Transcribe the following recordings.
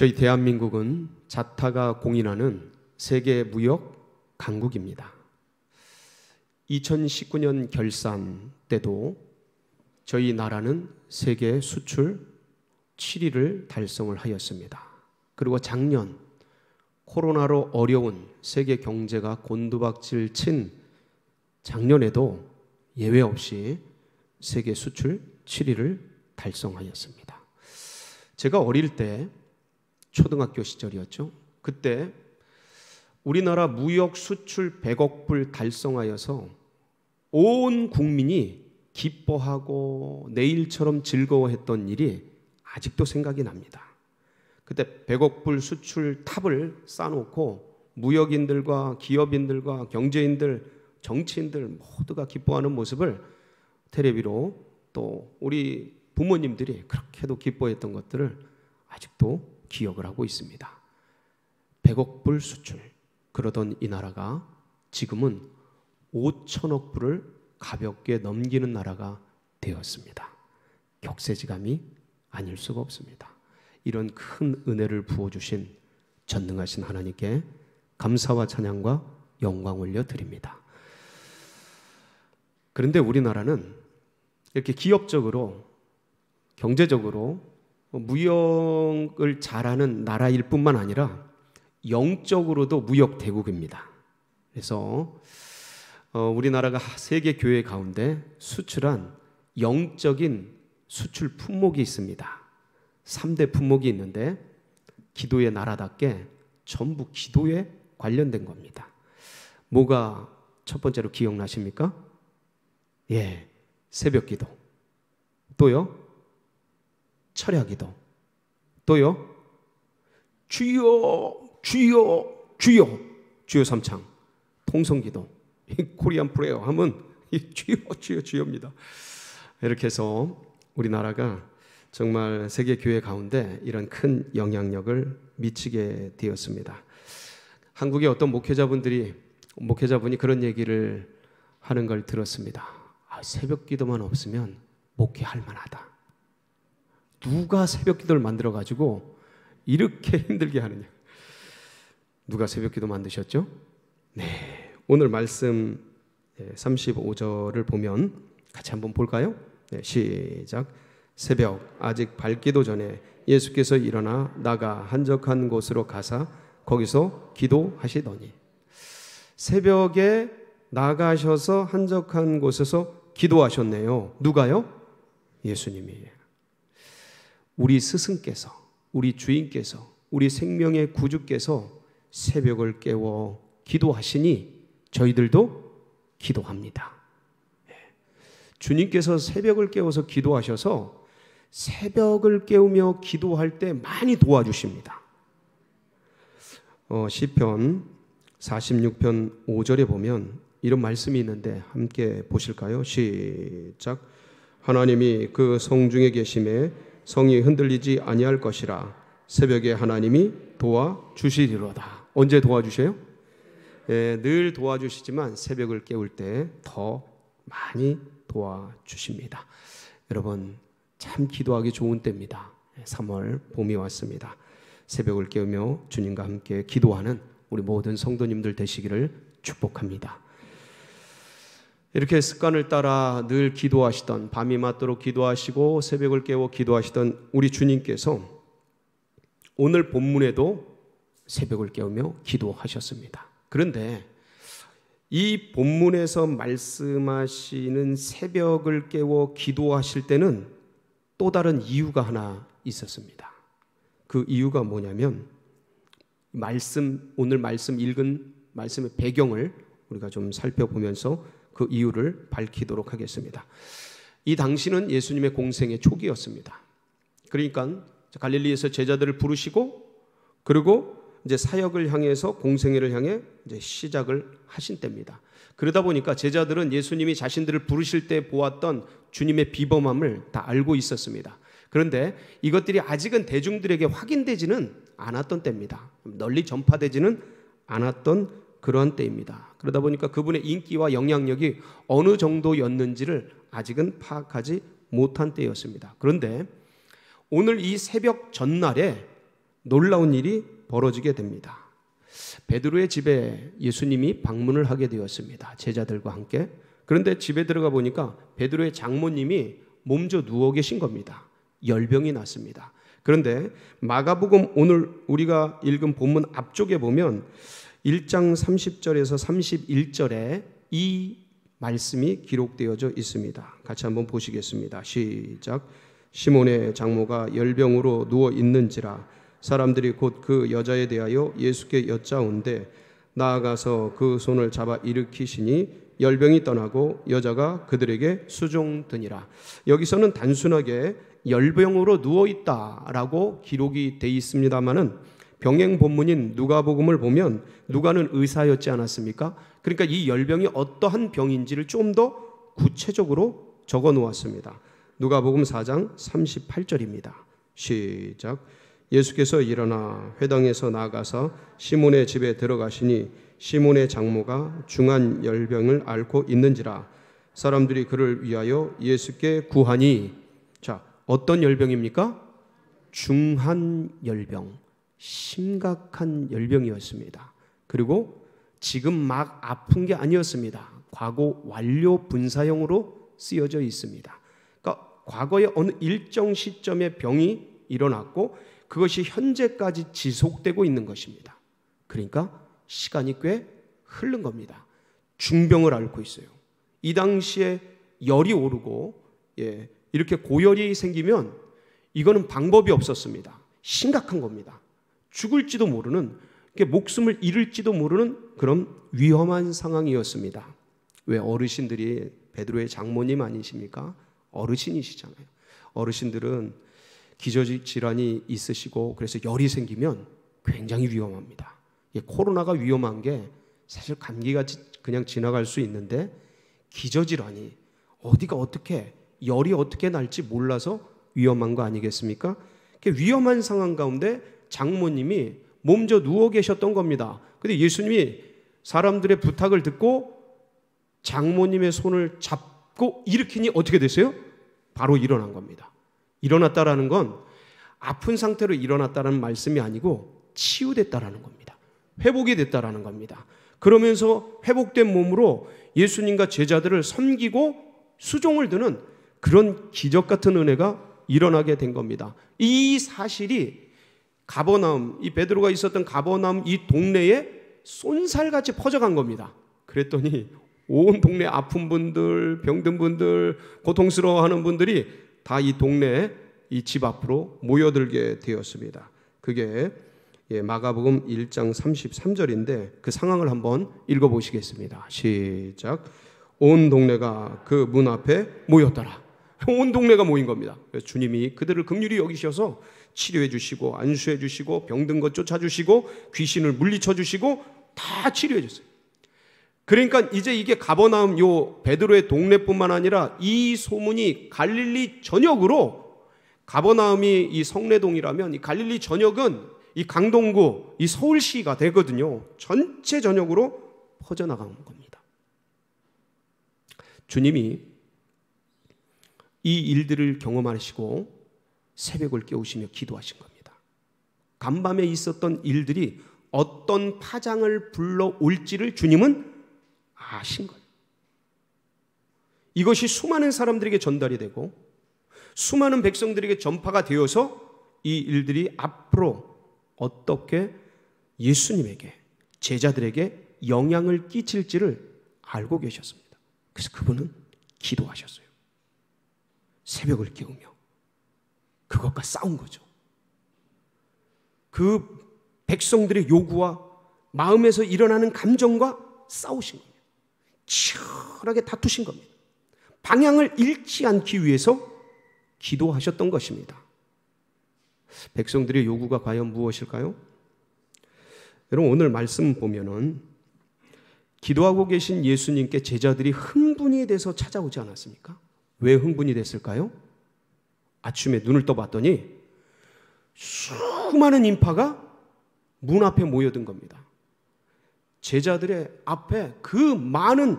저희 대한민국은 자타가 공인하는 세계 무역 강국입니다. 2019년 결산 때도 저희 나라는 세계 수출 7위를 달성을 하였습니다. 그리고 작년 코로나로 어려운 세계 경제가 곤두박질 친 작년에도 예외 없이 세계 수출 7위를 달성하였습니다. 제가 어릴 때 초등학교 시절이었죠. 그때 우리나라 무역 수출 100억 불 달성하여서 온 국민이 기뻐하고 내일처럼 즐거워했던 일이 아직도 생각이 납니다. 그때 100억 불 수출 탑을 쌓아놓고 무역인들과 기업인들과 경제인들, 정치인들 모두가 기뻐하는 모습을 테레비로 또 우리 부모님들이 그렇게도 기뻐했던 것들을 아직도 기억을 하고 있습니다. 100억 불 수출. 그러던 이 나라가 지금은 5천억 불을 가볍게 넘기는 나라가 되었습니다. 격세지감이 아닐 수가 없습니다. 이런 큰 은혜를 부어주신 전능하신 하나님께 감사와 찬양과 영광 올려드립니다. 그런데 우리나라는 이렇게 기업적으로, 경제적으로 무역을 잘하는 나라일 뿐만 아니라 영적으로도 무역 대국입니다. 그래서 어, 우리나라가 세계 교회 가운데 수출한 영적인 수출 품목이 있습니다. 3대 품목이 있는데 기도의 나라답게 전부 기도에 관련된 겁니다. 뭐가 첫 번째로 기억나십니까? 예, 새벽 기도. 또요, 철야기도. 또요. 주요 주요 주요 주요 삼창 통성기도 코리안 프레어 하면 주요 주요 주요입니다. 이렇게 해서 우리나라가 정말 세계 교회 가운데 이런 큰 영향력을 미치게 되었습니다. 한국의 어떤 목회자분들이 목회자분이 그런 얘기를 하는 걸 들었습니다. 아, 새벽 기도만 없으면 목회할 만하다. 누가 새벽 기도를 만들어 가지고 이렇게 힘들게 하느냐. 누가 새벽 기도 만드셨죠? 네. 오늘 말씀 35절을 예, 보면 같이 한번 볼까요? 네, 시작. 새벽 아직 밝기도 전에 예수께서 일어나 나가 한적한 곳으로 가사 거기서 기도하시더니 새벽에 나가셔서 한적한 곳에서 기도하셨네요. 누가요? 예수님이. 우리 스승께서, 우리 주인께서, 우리 생명의 구주께서 새벽을 깨워 기도하시니 저희들도 기도합니다. 예. 주님께서 새벽을 깨워서 기도하셔서 새벽을 깨우며 기도할 때 많이 도와주십니다. 어, 시편 46편 5절에 보면 이런 말씀이 있는데 함께 보실까요? 시작. 하나님이 그 성중에 계심에 성이 흔들리지 아니할 것이라 새벽에 하나님이 도와주시리로다. 언제 도와주세요? 예, 늘 도와주시지만 새벽을 깨울 때 더 많이 도와주십니다. 여러분 참 기도하기 좋은 때입니다. 3월 예, 봄이 왔습니다. 새벽을 깨우며 주님과 함께 기도하는 우리 모든 성도님들 되시기를 축복합니다. 이렇게 습관을 따라 늘 기도하시던 밤이 맞도록 기도하시고 새벽을 깨워 기도하시던 우리 주님께서 오늘 본문에도 새벽을 깨우며 기도하셨습니다. 그런데 이 본문에서 말씀하시는 새벽을 깨워 기도하실 때는 또 다른 이유가 하나 있었습니다. 그 이유가 뭐냐면 말씀 오늘 말씀 읽은 말씀의 배경을 우리가 좀 살펴보면서 그 이유를 밝히도록 하겠습니다. 이 당시는 예수님의 공생의 초기였습니다. 그러니까 갈릴리에서 제자들을 부르시고 그리고 이제 사역을 향해서 공생애를 향해 이제 시작을 하신 때입니다. 그러다 보니까 제자들은 예수님이 자신들을 부르실 때 보았던 주님의 비범함을 다 알고 있었습니다. 그런데 이것들이 아직은 대중들에게 확인되지는 않았던 때입니다. 널리 전파되지는 않았던 그러한 때입니다. 그러다 보니까 그분의 인기와 영향력이 어느 정도였는지를 아직은 파악하지 못한 때였습니다. 그런데 오늘 이 새벽 전날에 놀라운 일이 벌어지게 됩니다. 베드로의 집에 예수님이 방문을 하게 되었습니다. 제자들과 함께. 그런데 집에 들어가 보니까 베드로의 장모님이 몸져 누워 계신 겁니다. 열병이 났습니다. 그런데 마가복음 오늘 우리가 읽은 본문 앞쪽에 보면 1장 30절에서 31절에 이 말씀이 기록되어져 있습니다. 같이 한번 보시겠습니다. 시작. 시몬의 장모가 열병으로 누워 있는지라 사람들이 곧 그 여자에 대하여 예수께 여짜온데 나아가서 그 손을 잡아 일으키시니 열병이 떠나고 여자가 그들에게 수종드니라. 여기서는 단순하게 열병으로 누워 있다라고 기록이 돼 있습니다만은 병행 본문인 누가복음을 보면 누가는 의사였지 않았습니까? 그러니까 이 열병이 어떠한 병인지를 좀 더 구체적으로 적어 놓았습니다. 누가복음 4장 38절입니다. 시작. 예수께서 일어나 회당에서 나가서 시몬의 집에 들어가시니 시몬의 장모가 중한 열병을 앓고 있는지라 사람들이 그를 위하여 예수께 구하니 자 어떤 열병입니까? 중한 열병. 심각한 열병이었습니다. 그리고 지금 막 아픈 게 아니었습니다. 과거 완료 분사형으로 쓰여져 있습니다. 그러니까 과거에 어느 일정 시점에 병이 일어났고 그것이 현재까지 지속되고 있는 것입니다. 그러니까 시간이 꽤 흐른 겁니다. 중병을 앓고 있어요. 이 당시에 열이 오르고 예, 이렇게 고열이 생기면 이거는 방법이 없었습니다. 심각한 겁니다. 죽을지도 모르는 목숨을 잃을지도 모르는 그런 위험한 상황이었습니다. 왜 어르신들이 베드로의 장모님 아니십니까? 어르신이시잖아요. 어르신들은 기저질 질환이 있으시고 그래서 열이 생기면 굉장히 위험합니다. 코로나가 위험한 게 사실 감기가 그냥 지나갈 수 있는데 기저질환이 어디가 어떻게 열이 어떻게 날지 몰라서 위험한 거 아니겠습니까? 위험한 상황 가운데 장모님이 몸져 누워 계셨던 겁니다. 근데 예수님이 사람들의 부탁을 듣고 장모님의 손을 잡고 일으키니 어떻게 됐어요? 바로 일어난 겁니다. 일어났다라는 건 아픈 상태로 일어났다는 말씀이 아니고 치유됐다라는 겁니다. 회복이 됐다라는 겁니다. 그러면서 회복된 몸으로 예수님과 제자들을 섬기고 수종을 드는 그런 기적 같은 은혜가 일어나게 된 겁니다. 이 사실이 가버나움, 이 베드로가 있었던 가버나움 이 동네에 쏜살같이 퍼져간 겁니다. 그랬더니 온 동네 아픈 분들, 병든 분들, 고통스러워하는 분들이 다 이 동네 이 집 앞으로 모여들게 되었습니다. 그게 예, 마가복음 1장 33절인데 그 상황을 한번 읽어보시겠습니다. 시작. 온 동네가 그 문 앞에 모였더라. 온 동네가 모인 겁니다. 주님이 그들을 극률히 여기셔서 치료해 주시고 안수해 주시고 병든 것 쫓아 주시고 귀신을 물리쳐 주시고 다 치료해 줬어요. 그러니까 이제 이게 가버나움 요 베드로의 동네뿐만 아니라 이 소문이 갈릴리 전역으로 가버나움이 이 성내동이라면 이 갈릴리 전역은 이 강동구 이 서울시가 되거든요. 전체 전역으로 퍼져나간 겁니다. 주님이 이 일들을 경험하시고 새벽을 깨우시며 기도하신 겁니다. 간밤에 있었던 일들이 어떤 파장을 불러올지를 주님은 아신 거예요. 이것이 수많은 사람들에게 전달이 되고 수많은 백성들에게 전파가 되어서 이 일들이 앞으로 어떻게 예수님에게 제자들에게 영향을 끼칠지를 알고 계셨습니다. 그래서 그분은 기도하셨어요. 새벽을 깨우며 그것과 싸운 거죠. 그 백성들의 요구와 마음에서 일어나는 감정과 싸우신 겁니다. 치열하게 다투신 겁니다. 방향을 잃지 않기 위해서 기도하셨던 것입니다. 백성들의 요구가 과연 무엇일까요? 여러분 오늘 말씀 보면은 기도하고 계신 예수님께 제자들이 흥분이 돼서 찾아오지 않았습니까? 왜 흥분이 됐을까요? 아침에 눈을 떠봤더니 수많은 인파가 문 앞에 모여든 겁니다. 제자들의 앞에 그 많은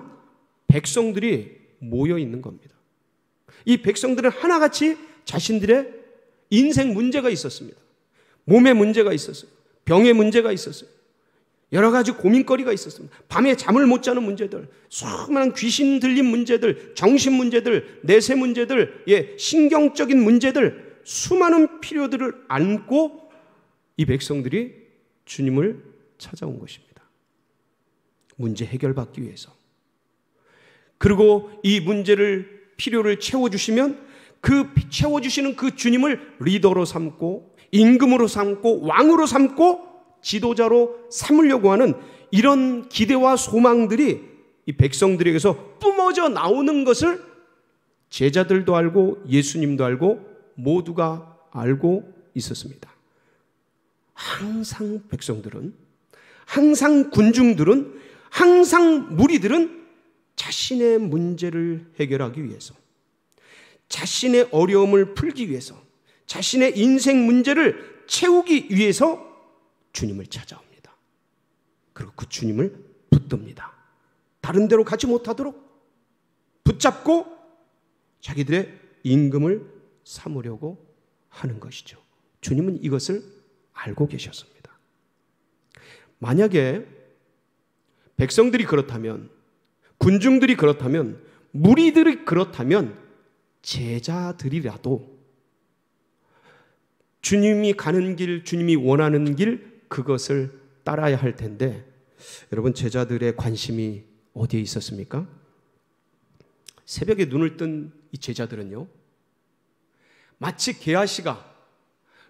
백성들이 모여 있는 겁니다. 이 백성들은 하나같이 자신들의 인생 문제가 있었습니다. 몸에 문제가 있었어요. 병의 문제가 있었어요. 여러 가지 고민거리가 있었습니다. 밤에 잠을 못 자는 문제들, 수많은 귀신 들린 문제들, 정신 문제들, 내세 문제들, 예, 신경적인 문제들, 수많은 필요들을 안고 이 백성들이 주님을 찾아온 것입니다. 문제 해결받기 위해서. 그리고 이 문제를 필요를 채워 주시면 그 채워 주시는 그 주님을 리더로 삼고 임금으로 삼고 왕으로 삼고 지도자로 삼으려고 하는 이런 기대와 소망들이 이 백성들에게서 뿜어져 나오는 것을 제자들도 알고 예수님도 알고 모두가 알고 있었습니다. 항상 백성들은 항상 군중들은 항상 무리들은 자신의 문제를 해결하기 위해서 자신의 어려움을 풀기 위해서 자신의 인생 문제를 채우기 위해서 주님을 찾아옵니다. 그리고 그 주님을 붙듭니다. 다른 데로 가지 못하도록 붙잡고 자기들의 임금을 삼으려고 하는 것이죠. 주님은 이것을 알고 계셨습니다. 만약에 백성들이 그렇다면, 군중들이 그렇다면, 무리들이 그렇다면, 제자들이라도 주님이 가는 길, 주님이 원하는 길, 그것을 따라야 할 텐데 여러분 제자들의 관심이 어디에 있었습니까? 새벽에 눈을 뜬 이 제자들은요. 마치 게하시가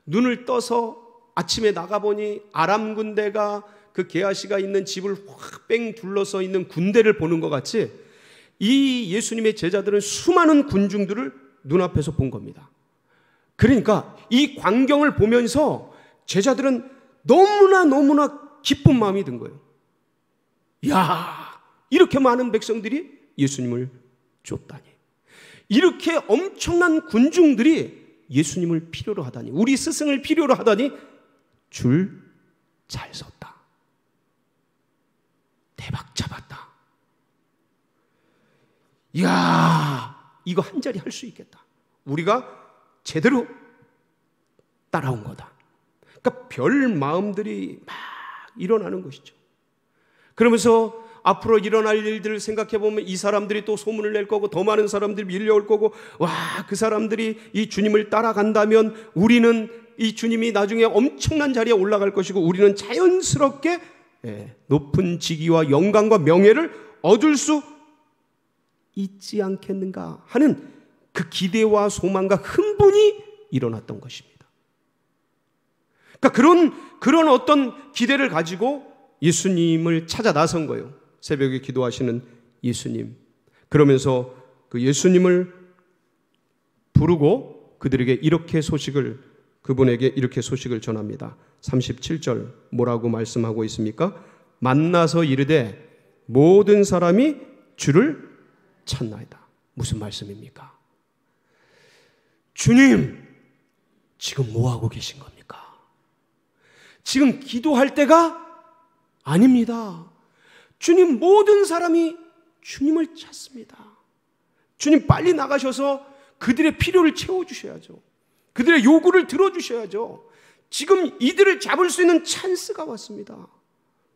눈을 떠서 아침에 나가보니 아람 군대가 그 게하시가 있는 집을 확 뺑 둘러서 있는 군대를 보는 것 같이 이 예수님의 제자들은 수많은 군중들을 눈앞에서 본 겁니다. 그러니까 이 광경을 보면서 제자들은 너무나 너무나 기쁜 마음이 든 거예요. 야, 이렇게 많은 백성들이 예수님을 쫓다니. 이렇게 엄청난 군중들이 예수님을 필요로 하다니. 우리 스승을 필요로 하다니 줄 잘 섰다. 대박 잡았다. 야 이거 한 자리 할 수 있겠다. 우리가 제대로 따라온 거다. 그러니까 별 마음들이 막 일어나는 것이죠. 그러면서 앞으로 일어날 일들을 생각해 보면 이 사람들이 또 소문을 낼 거고 더 많은 사람들이 밀려올 거고 와, 그 사람들이 이 주님을 따라간다면 우리는 이 주님이 나중에 엄청난 자리에 올라갈 것이고 우리는 자연스럽게 예, 높은 직위와 영광과 명예를 얻을 수 있지 않겠는가 하는 그 기대와 소망과 흥분이 일어났던 것입니다. 그러니까 그런, 그런 어떤 기대를 가지고 예수님을 찾아 나선 거예요. 새벽에 기도하시는 예수님. 그러면서 그 예수님을 부르고 그들에게 이렇게 소식을, 그분에게 이렇게 소식을 전합니다. 37절 뭐라고 말씀하고 있습니까? 만나서 이르되 모든 사람이 주를 찾나이다. 무슨 말씀입니까? 주님, 지금 뭐하고 계신 건가? 지금 기도할 때가 아닙니다. 주님 모든 사람이 주님을 찾습니다. 주님 빨리 나가셔서 그들의 필요를 채워주셔야죠. 그들의 요구를 들어주셔야죠. 지금 이들을 잡을 수 있는 찬스가 왔습니다.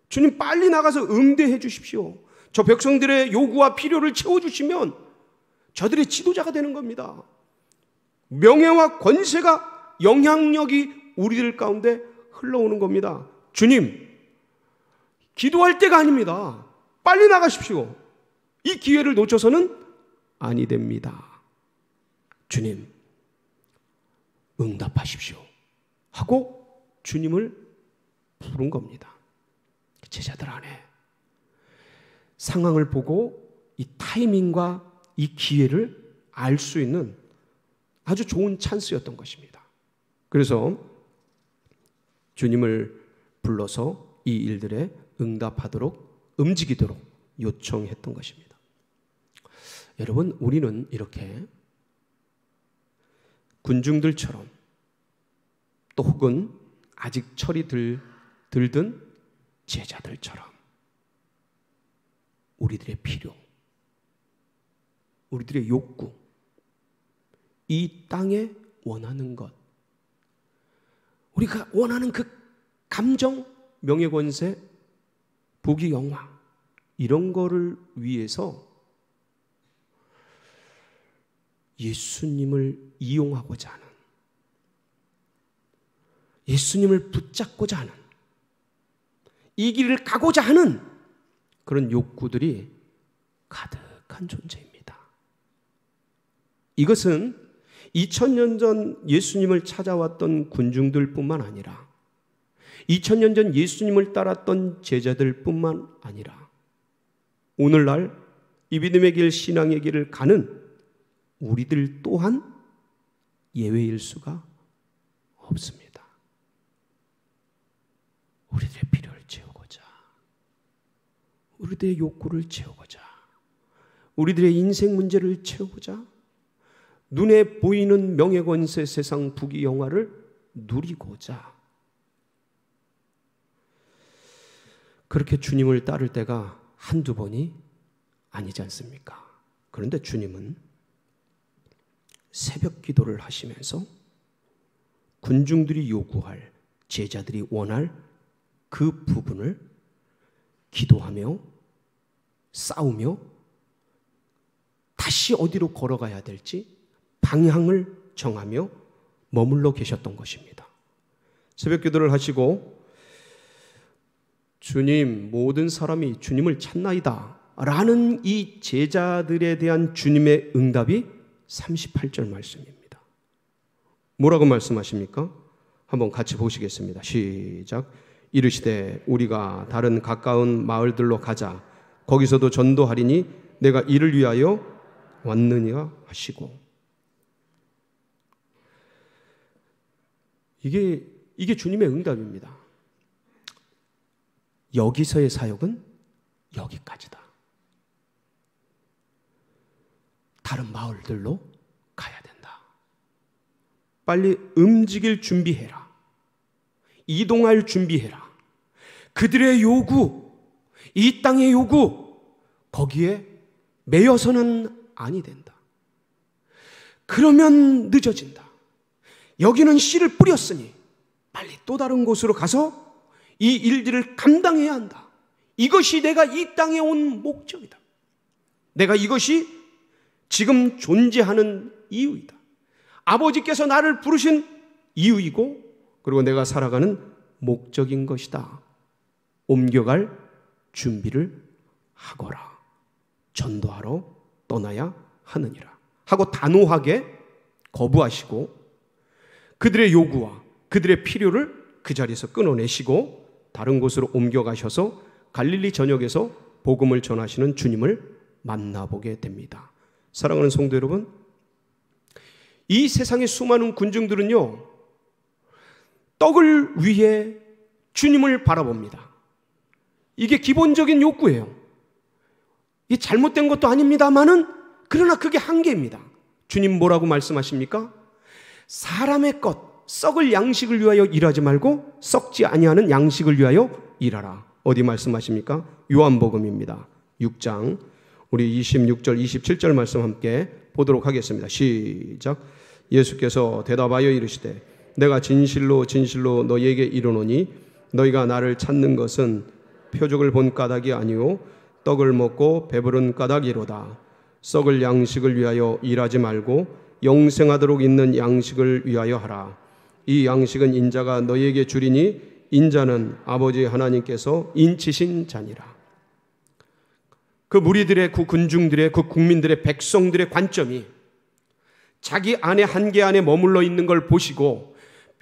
주님 빨리 나가서 응대해 주십시오. 저 백성들의 요구와 필요를 채워주시면 저들의 지도자가 되는 겁니다. 명예와 권세가 영향력이 우리들 가운데 흘러오는 겁니다. 주님, 기도할 때가 아닙니다. 빨리 나가십시오. 이 기회를 놓쳐서는 아니 됩니다. 주님, 응답하십시오. 하고 주님을 부른 겁니다. 그 제자들 안에 상황을 보고 이 타이밍과 이 기회를 알 수 있는 아주 좋은 찬스였던 것입니다. 그래서 주님을 불러서 이 일들에 응답하도록 움직이도록 요청했던 것입니다. 여러분, 우리는 이렇게 군중들처럼 또 혹은 아직 철이 들, 들든 제자들처럼 우리들의 필요, 우리들의 욕구, 이 땅에 원하는 것, 우리가 원하는 그 감정, 명예권세, 부귀 영화 이런 거를 위해서 예수님을 이용하고자 하는 예수님을 붙잡고자 하는 이 길을 가고자 하는 그런 욕구들이 가득한 존재입니다. 이것은 2000년 전 예수님을 찾아왔던 군중들뿐만 아니라 2000년 전 예수님을 따랐던 제자들뿐만 아니라 오늘날 이 믿음의 길 신앙의 길을 가는 우리들 또한 예외일 수가 없습니다. 우리들의 필요를 채우고자 우리들의 욕구를 채우고자 우리들의 인생 문제를 채우고자 눈에 보이는 명예권세 세상 부귀 영화를 누리고자 그렇게 주님을 따를 때가 한두 번이 아니지 않습니까? 그런데 주님은 새벽 기도를 하시면서 군중들이 요구할 제자들이 원할 그 부분을 기도하며 싸우며 다시 어디로 걸어가야 될지 방향을 정하며 머물러 계셨던 것입니다. 새벽 기도를 하시고 주님, 모든 사람이 주님을 찾나이다. 라는 이 제자들에 대한 주님의 응답이 38절 말씀입니다. 뭐라고 말씀하십니까? 한번 같이 보시겠습니다. 시작. 이르시되 우리가 다른 가까운 마을들로 가자. 거기서도 전도하리니 내가 이를 위하여 왔느냐 하시고 이게 이게 주님의 응답입니다. 여기서의 사역은 여기까지다. 다른 마을들로 가야 된다. 빨리 움직일 준비해라. 이동할 준비해라. 그들의 요구, 이 땅의 요구, 거기에 매여서는 아니 된다. 그러면 늦어진다. 여기는 씨를 뿌렸으니 빨리 또 다른 곳으로 가서 이 일들을 감당해야 한다. 이것이 내가 이 땅에 온 목적이다. 내가 이것이 지금 존재하는 이유이다. 아버지께서 나를 부르신 이유이고, 그리고 내가 살아가는 목적인 것이다. 옮겨갈 준비를 하거라. 전도하러 떠나야 하느니라. 하고 단호하게 거부하시고 그들의 요구와 그들의 필요를 그 자리에서 끊어내시고 다른 곳으로 옮겨가셔서 갈릴리 전역에서 복음을 전하시는 주님을 만나보게 됩니다. 사랑하는 성도 여러분, 이 세상의 수많은 군중들은요, 떡을 위해 주님을 바라봅니다. 이게 기본적인 욕구예요. 이 잘못된 것도 아닙니다만은, 그러나 그게 한계입니다. 주님 뭐라고 말씀하십니까? 사람의 것, 썩을 양식을 위하여 일하지 말고 썩지 아니하는 양식을 위하여 일하라. 어디 말씀하십니까? 요한복음입니다. 6장 우리 26절 27절 말씀 함께 보도록 하겠습니다. 시작. 예수께서 대답하여 이르시되 내가 진실로 진실로 너희에게 이르노니 너희가 나를 찾는 것은 표적을 본 까닭이 아니요 떡을 먹고 배부른 까닭이로다. 썩을 양식을 위하여 일하지 말고 영생하도록 있는 양식을 위하여 하라. 이 양식은 인자가 너희에게 주리니 인자는 아버지 하나님께서 인치신 자니라. 그 무리들의 그 군중들의 그 국민들의 백성들의 관점이 자기 안에 한계 안에 머물러 있는 걸 보시고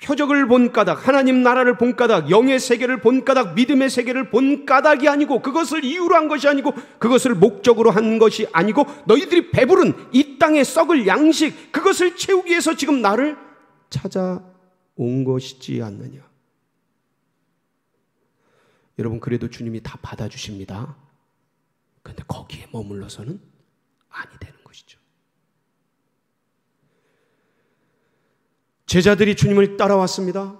표적을 본 까닭, 하나님 나라를 본 까닭, 영의 세계를 본 까닭, 믿음의 세계를 본 까닭이 아니고 그것을 이유로 한 것이 아니고 그것을 목적으로 한 것이 아니고 너희들이 배부른 이땅에 썩을 양식 그것을 채우기 위해서 지금 나를 찾아온 것이지 않느냐. 여러분 그래도 주님이 다 받아주십니다. 근데 거기에 머물러서는 아니 되는 제자들이 주님을 따라왔습니다.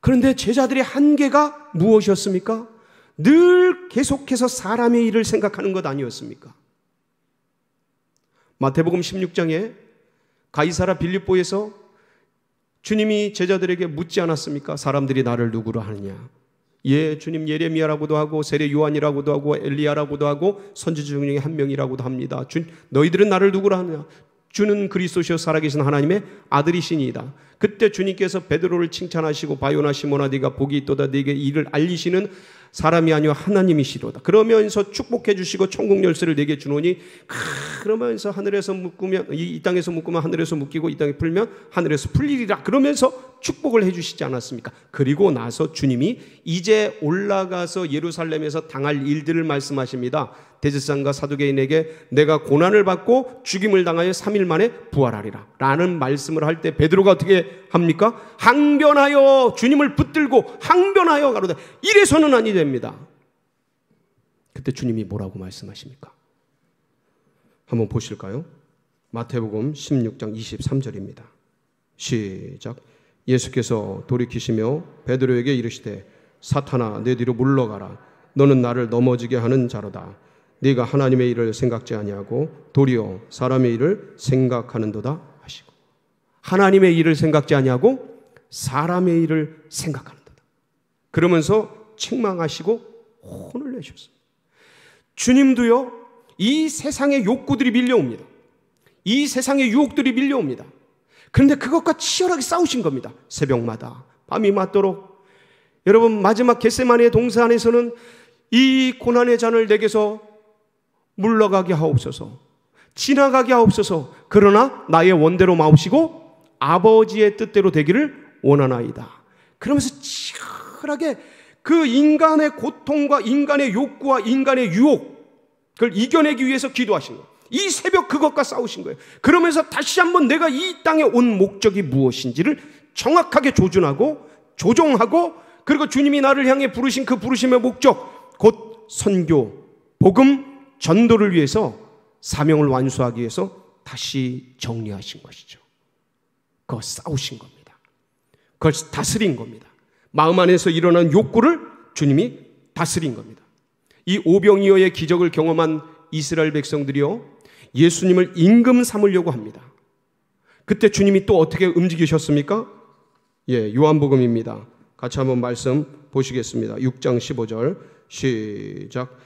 그런데 제자들의 한계가 무엇이었습니까? 늘 계속해서 사람의 일을 생각하는 것 아니었습니까? 마태복음 16장에 가이사라 빌립보에서 주님이 제자들에게 묻지 않았습니까? 사람들이 나를 누구로 하느냐? 예, 주님 예레미야라고도 하고 세례 요한이라고도 하고 엘리야라고도 하고 선지 중에 한 명이라고도 합니다. 주, 너희들은 나를 누구로 하느냐? 주는 그리스도시여 살아계신 하나님의 아들이시니이다. 그때 주님께서 베드로를 칭찬하시고 바요나 시모나디가 복이 있도다 네게 이를 알리시는 사람이 아니요 하나님이시로다. 그러면서 축복해 주시고 천국 열쇠를 내게 주노니 그러면서 하늘에서 묶으면 이 땅에서 묶으면 하늘에서 묶이고 이 땅에 풀면 하늘에서 풀리리라. 그러면서 축복을 해 주시지 않았습니까? 그리고 나서 주님이 이제 올라가서 예루살렘에서 당할 일들을 말씀하십니다. 대제사장과 사두개인에게 내가 고난을 받고 죽임을 당하여 3일 만에 부활하리라. 라는 말씀을 할 때 베드로가 어떻게 합니까? 항변하여 주님을 붙들고 항변하여 가로되 이래서는 아니 됩니다. 그때 주님이 뭐라고 말씀하십니까? 한번 보실까요? 마태복음 16장 23절입니다. 시작. 예수께서 돌이키시며 베드로에게 이르시되 사탄아 내 뒤로 물러가라 너는 나를 넘어지게 하는 자로다 네가 하나님의 일을 생각지 아니하고 도리어 사람의 일을 생각하는도다 하시고 하나님의 일을 생각지 아니하고 사람의 일을 생각하는도다. 그러면서 책망하시고 혼을 내셨습니다. 주님도요 이 세상의 욕구들이 밀려옵니다. 이 세상의 유혹들이 밀려옵니다. 그런데 그것과 치열하게 싸우신 겁니다. 새벽마다 밤이 맞도록 여러분 마지막 겟세마니의 동산 안에서는 이 고난의 잔을 내게서 물러가게 하옵소서. 지나가게 하옵소서. 그러나 나의 원대로 마옵시고 아버지의 뜻대로 되기를 원하나이다. 그러면서 치열하게 그 인간의 고통과 인간의 욕구와 인간의 유혹을 이겨내기 위해서 기도하신 거예요. 이 새벽 그것과 싸우신 거예요. 그러면서 다시 한번 내가 이 땅에 온 목적이 무엇인지를 정확하게 조준하고 조종하고 그리고 주님이 나를 향해 부르신 그 부르심의 목적 곧 선교, 복음, 전도를 위해서 사명을 완수하기 위해서 다시 정리하신 것이죠. 그거 싸우신 겁니다. 그걸 다스린 겁니다. 마음 안에서 일어난 욕구를 주님이 다스린 겁니다. 이 오병이어의 기적을 경험한 이스라엘 백성들이요. 예수님을 임금 삼으려고 합니다. 그때 주님이 또 어떻게 움직이셨습니까? 예, 요한복음입니다. 같이 한번 말씀 보시겠습니다. 6장 15절 시작.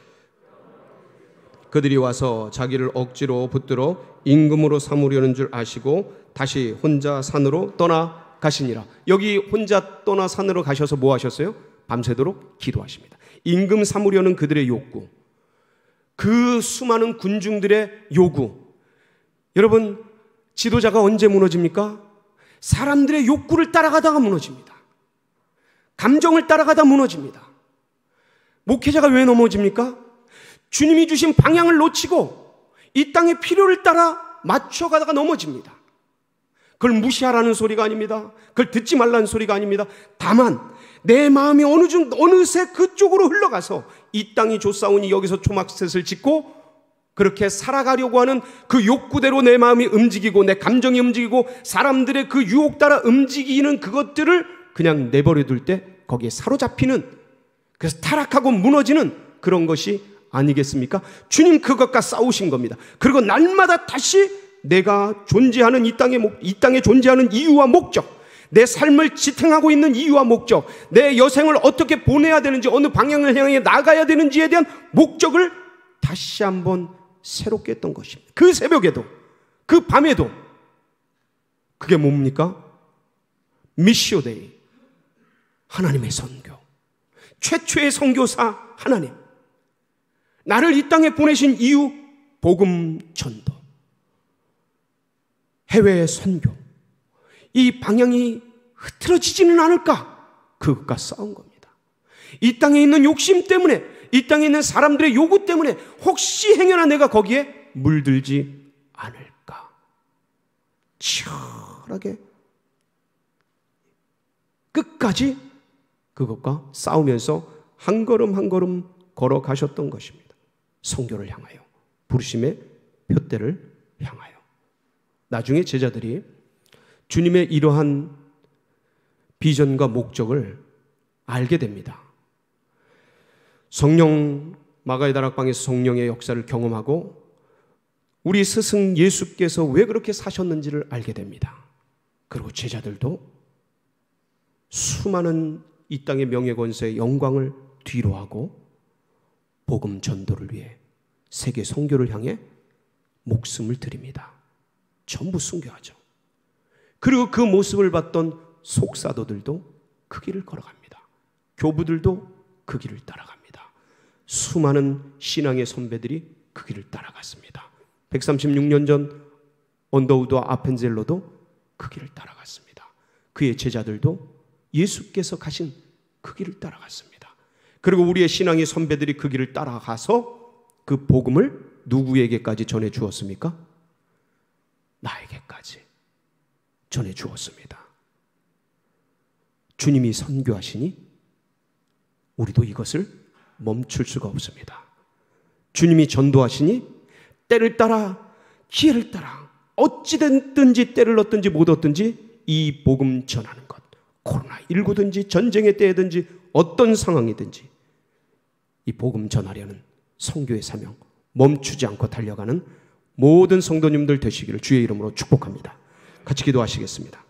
그들이 와서 자기를 억지로 붙들어 임금으로 삼으려는 줄 아시고 다시 혼자 산으로 떠나 가시니라. 여기 혼자 떠나 산으로 가셔서 뭐 하셨어요? 밤새도록 기도하십니다. 임금 삼으려는 그들의 욕구. 그 수많은 군중들의 요구. 여러분, 지도자가 언제 무너집니까? 사람들의 욕구를 따라가다가 무너집니다. 감정을 따라가다 무너집니다. 목회자가 왜 넘어집니까? 주님이 주신 방향을 놓치고 이 땅의 필요를 따라 맞춰가다가 넘어집니다. 그걸 무시하라는 소리가 아닙니다. 그걸 듣지 말라는 소리가 아닙니다. 다만 내 마음이 어느 중 어느새 그쪽으로 흘러가서 이 땅이 조사오니 여기서 초막셋을 짓고 그렇게 살아가려고 하는 그 욕구대로 내 마음이 움직이고 내 감정이 움직이고 사람들의 그 유혹 따라 움직이는 그것들을 그냥 내버려 둘 때 거기에 사로잡히는 그래서 타락하고 무너지는 그런 것이 아니겠습니까? 주님 그것과 싸우신 겁니다. 그리고 날마다 다시 내가 존재하는 이 땅에, 이 땅에 존재하는 이유와 목적, 내 삶을 지탱하고 있는 이유와 목적, 내 여생을 어떻게 보내야 되는지, 어느 방향을 향해 나가야 되는지에 대한 목적을 다시 한번 새롭게 했던 것입니다. 그 새벽에도, 그 밤에도, 그게 뭡니까? 미시오데이. 하나님의 선교. 최초의 선교사 하나님. 나를 이 땅에 보내신 이유, 복음 전도. 해외 선교. 이 방향이 흐트러지지는 않을까? 그것과 싸운 겁니다. 이 땅에 있는 욕심 때문에, 이 땅에 있는 사람들의 요구 때문에 혹시 행여나 내가 거기에 물들지 않을까? 치열하게 끝까지 그것과 싸우면서 한 걸음 한 걸음 걸어가셨던 것입니다. 성교를 향하여 부르심의 표대를 향하여 나중에 제자들이 주님의 이러한 비전과 목적을 알게 됩니다. 성령 마가의 다락방에서 성령의 역사를 경험하고 우리 스승 예수께서 왜 그렇게 사셨는지를 알게 됩니다. 그리고 제자들도 수많은 이 땅의 명예 권세 영광을 뒤로하고 복음 전도를 위해 세계 선교를 향해 목숨을 드립니다. 전부 순교하죠. 그리고 그 모습을 봤던 속사도들도 그 길을 걸어갑니다. 교부들도 그 길을 따라갑니다. 수많은 신앙의 선배들이 그 길을 따라갔습니다. 136년 전 언더우드와 아펜젤로도 그 길을 따라갔습니다. 그의 제자들도 예수께서 가신 그 길을 따라갔습니다. 그리고 우리의 신앙의 선배들이 그 길을 따라가서 그 복음을 누구에게까지 전해 주었습니까? 나에게까지 전해 주었습니다. 주님이 선교하시니 우리도 이것을 멈출 수가 없습니다. 주님이 전도하시니 때를 따라 기회를 따라 어찌됐든지 때를 얻든지 못 얻든지 이 복음 전하는 것. 코로나19든지 전쟁의 때든지 어떤 상황이든지 이 복음 전하려는 성교의 사명 멈추지 않고 달려가는 모든 성도님들 되시기를 주의 이름으로 축복합니다. 같이 기도하시겠습니다.